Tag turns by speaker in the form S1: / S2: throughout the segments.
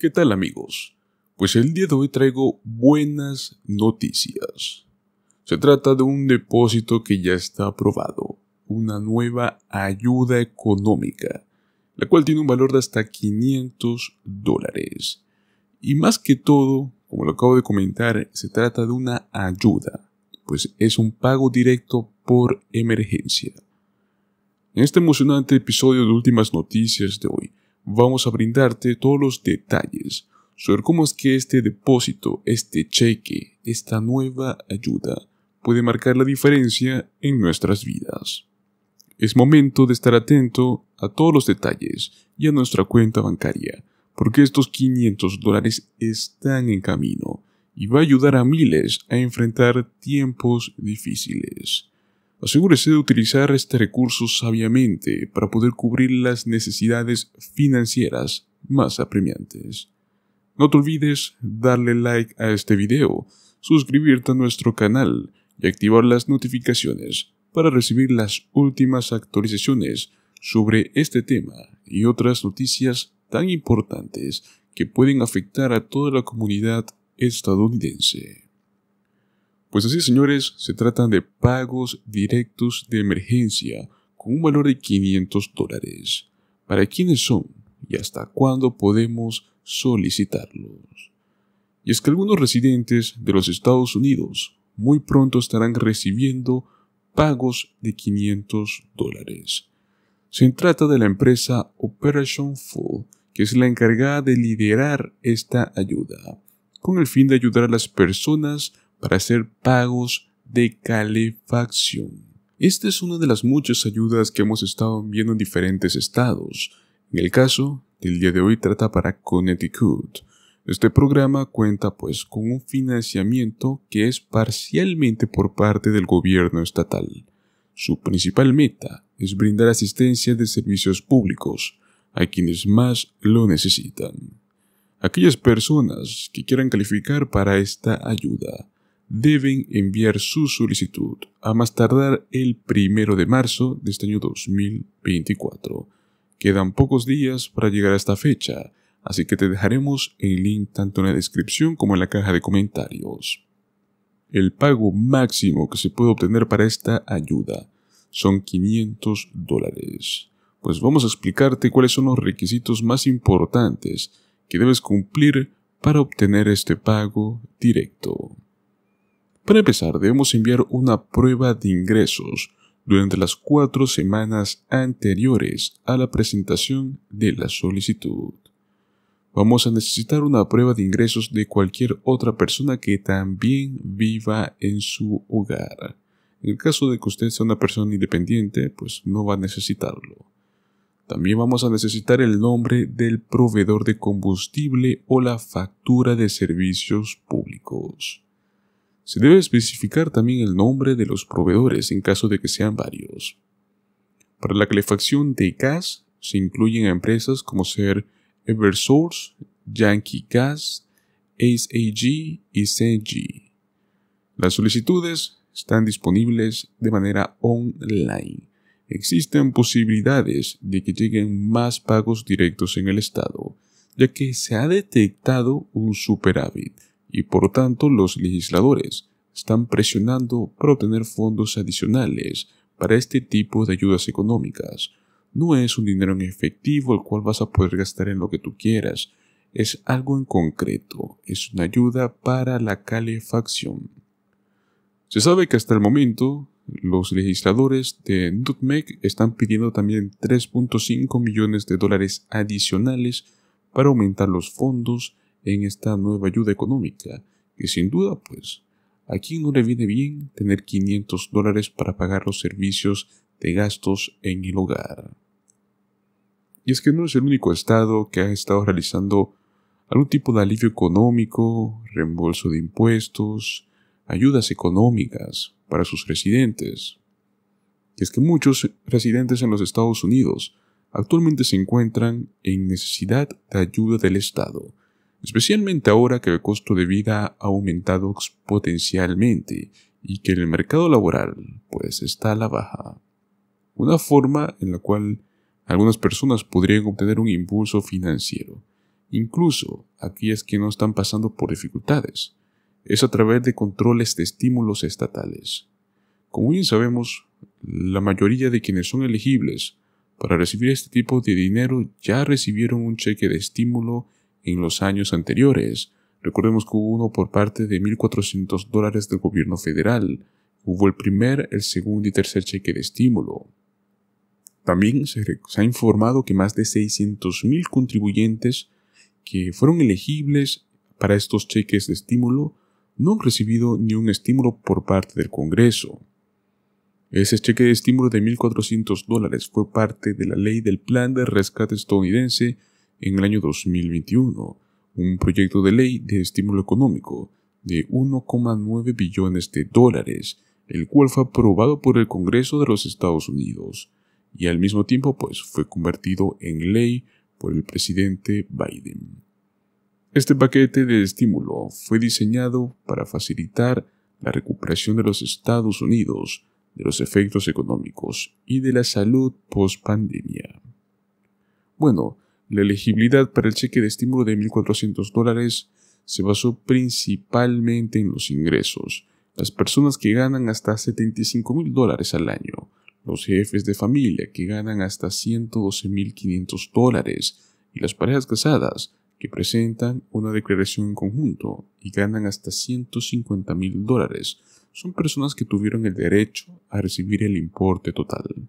S1: ¿Qué tal amigos? Pues el día de hoy traigo buenas noticias. Se trata de un depósito que ya está aprobado, una nueva ayuda económica, la cual tiene un valor de hasta 500 dólares. Y más que todo, como lo acabo de comentar, se trata de una ayuda, pues es un pago directo por emergencia. En este emocionante episodio de Últimas Noticias de hoy, vamos a brindarte todos los detalles sobre cómo es que este depósito, este cheque, esta nueva ayuda puede marcar la diferencia en nuestras vidas. Es momento de estar atento a todos los detalles y a nuestra cuenta bancaria, porque estos 500 dólares están en camino y va a ayudar a miles a enfrentar tiempos difíciles asegúrese de utilizar este recurso sabiamente para poder cubrir las necesidades financieras más apremiantes. No te olvides darle like a este video, suscribirte a nuestro canal y activar las notificaciones para recibir las últimas actualizaciones sobre este tema y otras noticias tan importantes que pueden afectar a toda la comunidad estadounidense. Pues así señores, se trata de pagos directos de emergencia con un valor de 500 dólares. ¿Para quiénes son y hasta cuándo podemos solicitarlos? Y es que algunos residentes de los Estados Unidos muy pronto estarán recibiendo pagos de 500 dólares. Se trata de la empresa Operation Full, que es la encargada de liderar esta ayuda, con el fin de ayudar a las personas para hacer pagos de calefacción. Esta es una de las muchas ayudas que hemos estado viendo en diferentes estados. En el caso del día de hoy trata para Connecticut. Este programa cuenta pues con un financiamiento que es parcialmente por parte del gobierno estatal. Su principal meta es brindar asistencia de servicios públicos a quienes más lo necesitan. Aquellas personas que quieran calificar para esta ayuda deben enviar su solicitud a más tardar el primero de marzo de este año 2024. Quedan pocos días para llegar a esta fecha, así que te dejaremos el link tanto en la descripción como en la caja de comentarios. El pago máximo que se puede obtener para esta ayuda son 500 dólares. Pues vamos a explicarte cuáles son los requisitos más importantes que debes cumplir para obtener este pago directo. Para empezar, debemos enviar una prueba de ingresos durante las cuatro semanas anteriores a la presentación de la solicitud. Vamos a necesitar una prueba de ingresos de cualquier otra persona que también viva en su hogar. En el caso de que usted sea una persona independiente, pues no va a necesitarlo. También vamos a necesitar el nombre del proveedor de combustible o la factura de servicios públicos. Se debe especificar también el nombre de los proveedores en caso de que sean varios. Para la calefacción de gas se incluyen empresas como ser Eversource, Yankee Gas, Ace y CG. Las solicitudes están disponibles de manera online. Existen posibilidades de que lleguen más pagos directos en el Estado, ya que se ha detectado un superávit y por tanto los legisladores están presionando para obtener fondos adicionales para este tipo de ayudas económicas. No es un dinero en efectivo el cual vas a poder gastar en lo que tú quieras, es algo en concreto, es una ayuda para la calefacción. Se sabe que hasta el momento los legisladores de Nutmeg están pidiendo también 3.5 millones de dólares adicionales para aumentar los fondos en esta nueva ayuda económica, que sin duda, pues, ¿a quién no le viene bien tener 500 dólares para pagar los servicios de gastos en el hogar? Y es que no es el único estado que ha estado realizando algún tipo de alivio económico, reembolso de impuestos, ayudas económicas para sus residentes. Y es que muchos residentes en los Estados Unidos actualmente se encuentran en necesidad de ayuda del Estado especialmente ahora que el costo de vida ha aumentado exponencialmente y que el mercado laboral pues está a la baja. Una forma en la cual algunas personas podrían obtener un impulso financiero, incluso aquellas que no están pasando por dificultades, es a través de controles de estímulos estatales. Como bien sabemos, la mayoría de quienes son elegibles para recibir este tipo de dinero ya recibieron un cheque de estímulo en los años anteriores. Recordemos que hubo uno por parte de 1.400 dólares del gobierno federal. Hubo el primer, el segundo y tercer cheque de estímulo. También se, ha informado que más de 600.000 contribuyentes que fueron elegibles para estos cheques de estímulo no han recibido ni un estímulo por parte del Congreso. Ese cheque de estímulo de 1.400 dólares fue parte de la ley del Plan de Rescate estadounidense en el año 2021 un proyecto de ley de estímulo económico de 1,9 billones de dólares, el cual fue aprobado por el Congreso de los Estados Unidos y al mismo tiempo pues fue convertido en ley por el presidente Biden. Este paquete de estímulo fue diseñado para facilitar la recuperación de los Estados Unidos de los efectos económicos y de la salud post pandemia. Bueno, la elegibilidad para el cheque de estímulo de 1.400 dólares se basó principalmente en los ingresos, las personas que ganan hasta $75,000 dólares al año, los jefes de familia que ganan hasta 112.500 dólares y las parejas casadas que presentan una declaración en conjunto y ganan hasta $150,000 dólares. Son personas que tuvieron el derecho a recibir el importe total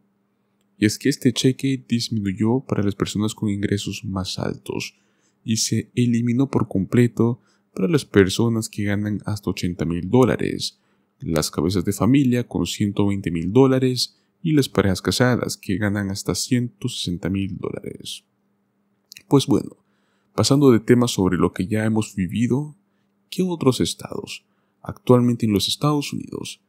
S1: y es que este cheque disminuyó para las personas con ingresos más altos y se eliminó por completo para las personas que ganan hasta 80 mil dólares, las cabezas de familia con 120 mil dólares y las parejas casadas que ganan hasta 160 mil dólares. Pues bueno, pasando de temas sobre lo que ya hemos vivido, ¿qué otros estados? Actualmente en los Estados Unidos,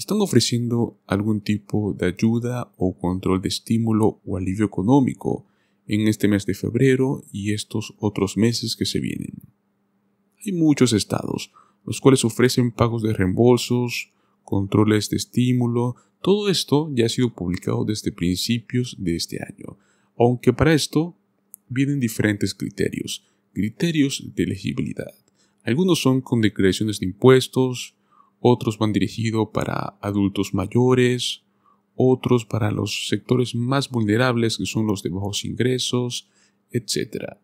S1: están ofreciendo algún tipo de ayuda o control de estímulo o alivio económico en este mes de febrero y estos otros meses que se vienen. Hay muchos estados, los cuales ofrecen pagos de reembolsos, controles de estímulo, todo esto ya ha sido publicado desde principios de este año, aunque para esto vienen diferentes criterios, criterios de elegibilidad. Algunos son con declaraciones de impuestos, otros van dirigidos para adultos mayores, otros para los sectores más vulnerables que son los de bajos ingresos, etc.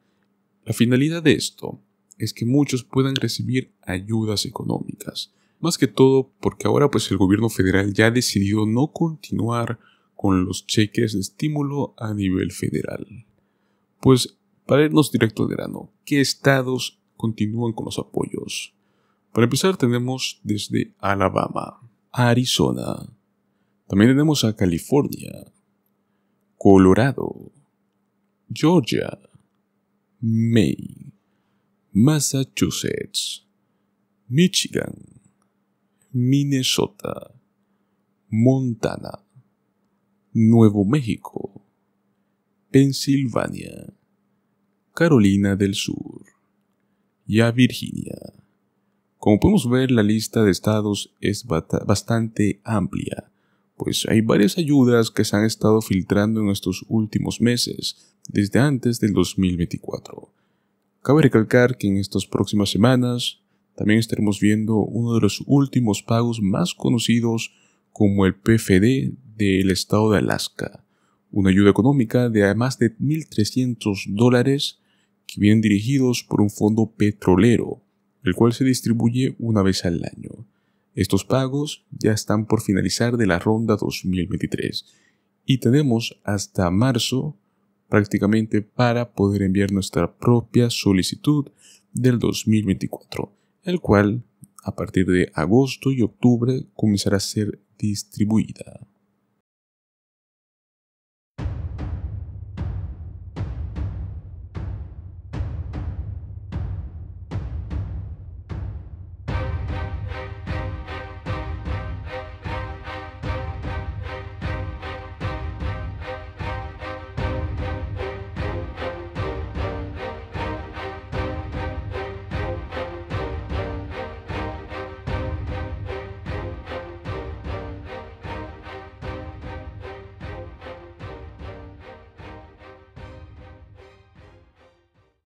S1: La finalidad de esto es que muchos puedan recibir ayudas económicas, más que todo porque ahora pues el gobierno federal ya ha decidido no continuar con los cheques de estímulo a nivel federal. Pues para irnos directo al verano, ¿qué estados continúan con los apoyos? Para empezar tenemos desde Alabama, Arizona, también tenemos a California, Colorado, Georgia, Maine, Massachusetts, Michigan, Minnesota, Montana, Nuevo México, Pensilvania, Carolina del Sur y a Virginia. Como podemos ver, la lista de estados es bastante amplia, pues hay varias ayudas que se han estado filtrando en estos últimos meses, desde antes del 2024. Cabe recalcar que en estas próximas semanas también estaremos viendo uno de los últimos pagos más conocidos como el PFD del estado de Alaska, una ayuda económica de más de 1.300 dólares que vienen dirigidos por un fondo petrolero el cual se distribuye una vez al año. Estos pagos ya están por finalizar de la ronda 2023 y tenemos hasta marzo prácticamente para poder enviar nuestra propia solicitud del 2024, el cual a partir de agosto y octubre comenzará a ser distribuida.